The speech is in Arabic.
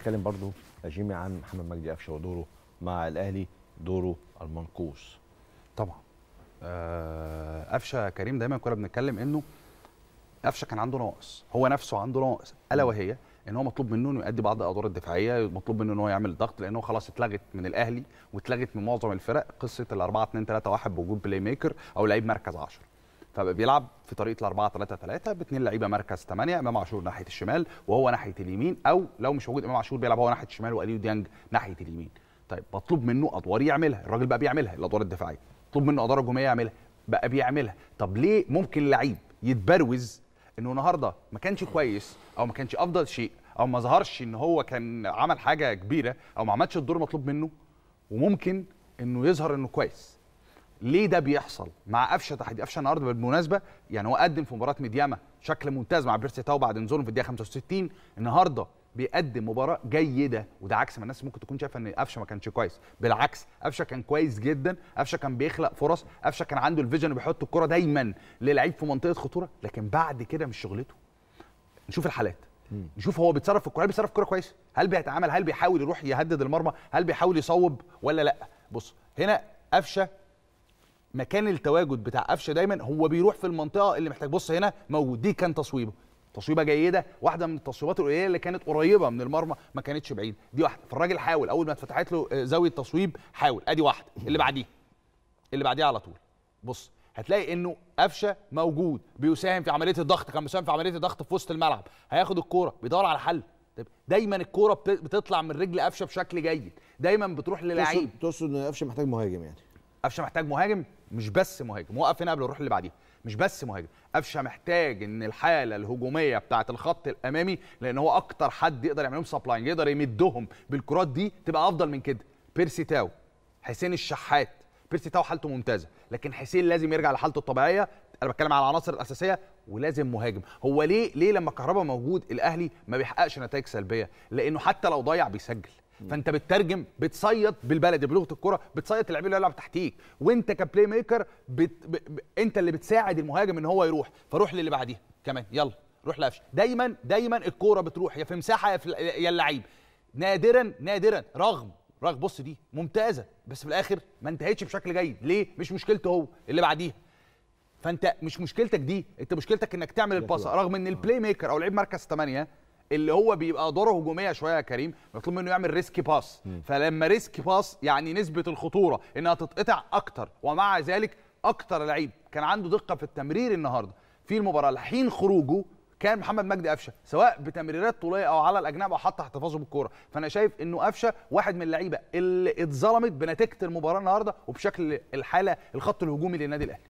نتكلم برضو جيمي عن محمد مجدي قفشه ودوره مع الاهلي دوره المنقوص طبعا آه، قفشه كريم دايما كنا بنتكلم انه قفشه كان عنده ناقص هو نفسه عنده ناقص الا وهي ان هو مطلوب منه انه يؤدي بعض الادوار الدفاعيه مطلوب منه ان هو يعمل ضغط لان هو خلاص اتلغت من الاهلي واتلغت من معظم الفرق قصه ال 4 2 3 1 بوجود بلاي ميكر او لعيب مركز 10 فبيلعب في طريقه ال 4 3 3 باثنين لعيبه مركز 8 امام عاشور ناحيه الشمال وهو ناحيه اليمين او لو مش موجود امام عاشور بيلعب هو ناحيه الشمال واليو ديانج ناحيه اليمين طيب بطلب منه ادوار يعملها الراجل بقى بيعملها الادوار الدفاعيه مطلوب منه ادوار هجوميه يعملها بقى بيعملها طب ليه ممكن لعيب يتبروز انه النهارده ما كانش كويس او ما كانش افضل شيء او ما ظهرش ان هو كان عمل حاجه كبيره او ما عملش الدور المطلوب منه وممكن انه يظهر انه كويس ليه ده بيحصل مع قفشه تحت قفشه النهارده بالمناسبه يعني هو قدم في مباراه ميدياما شكل ممتاز مع بيرسي تاو بعد نزوله في الدقيقه 65 النهارده بيقدم مباراه جيده وده عكس ما الناس ممكن تكون شايفه ان قفشه ما كانش كويس بالعكس قفشه كان كويس جدا قفشه كان بيخلق فرص قفشه كان عنده الفيجن وبيحط الكره دايما للعيب في منطقه خطوره لكن بعد كده مش شغلته نشوف الحالات نشوف هو بيتصرف في الكوره هل بيتصرف كره كويس هل بيتعامل هل بيحاول يروح يهدد المرمى هل بيحاول يصوب ولا لا بص هنا قفشه مكان التواجد بتاع قفشه دايما هو بيروح في المنطقه اللي محتاج بص هنا موجود دي كان تصويبه تصويبه جيده واحده من التصويبات القليله اللي كانت قريبه من المرمى ما كانتش بعيد دي واحده فالراجل حاول اول ما اتفتحت له آه، زاويه تصويب حاول ادي واحده اللي بعديه اللي بعديه على طول بص هتلاقي انه قفشه موجود بيساهم في عمليه الضغط كان بيساهم في عمليه الضغط في وسط الملعب هياخد الكوره بيدور على حل دايما الكوره بتطلع من رجل قفشه بشكل جيد دايما بتروح للعيب تقصد ان قفشه محتاج مهاجم يعني قفشه محتاج مهاجم مش بس مهاجم وقف هنا قبل نروح اللي بعديها مش بس مهاجم قفشه محتاج ان الحاله الهجوميه بتاعه الخط الامامي لان هو اكتر حد يقدر يعمل لهم سبلاينج يقدر يمدهم بالكرات دي تبقى افضل من كده بيرسي تاو حسين الشحات بيرسي تاو حالته ممتازه لكن حسين لازم يرجع لحالته الطبيعيه انا بتكلم على العناصر الاساسيه ولازم مهاجم هو ليه ليه لما كهربا موجود الاهلي ما بيحققش نتائج سلبيه لانه حتى لو ضيع بيسجل فانت بتترجم بتصيد بالبلدي بلغه الكره بتصيد اللعيب اللي يلعب تحتيك وانت كبلاي ميكر بت... ب... ب... انت اللي بتساعد المهاجم ان هو يروح فروح للي بعديها كمان يلا روح لقفش دايما دايما الكوره بتروح يا في مساحه يا في يا اللعيب نادرا نادرا رغم رغم بص دي ممتازه بس في الاخر ما انتهتش بشكل جيد ليه مش مشكلته هو اللي بعديها فانت مش مشكلتك دي انت مشكلتك انك تعمل الباصه رغم ان آه. البلاي ميكر او لعيب مركز 8 اللي هو بيبقى ادواره هجوميه شويه يا كريم مطلوب منه يعمل ريسك باس فلما ريسك باس يعني نسبه الخطوره انها تتقطع اكتر ومع ذلك اكتر لعيب كان عنده دقه في التمرير النهارده في المباراه لحين خروجه كان محمد مجدي قفشه سواء بتمريرات طوليه او على الاجناب او حتى احتفاظه بالكوره فانا شايف انه قفشه واحد من اللعيبه اللي اتظلمت بنتيجه المباراه النهارده وبشكل الحاله الخط الهجومي للنادي الاهلي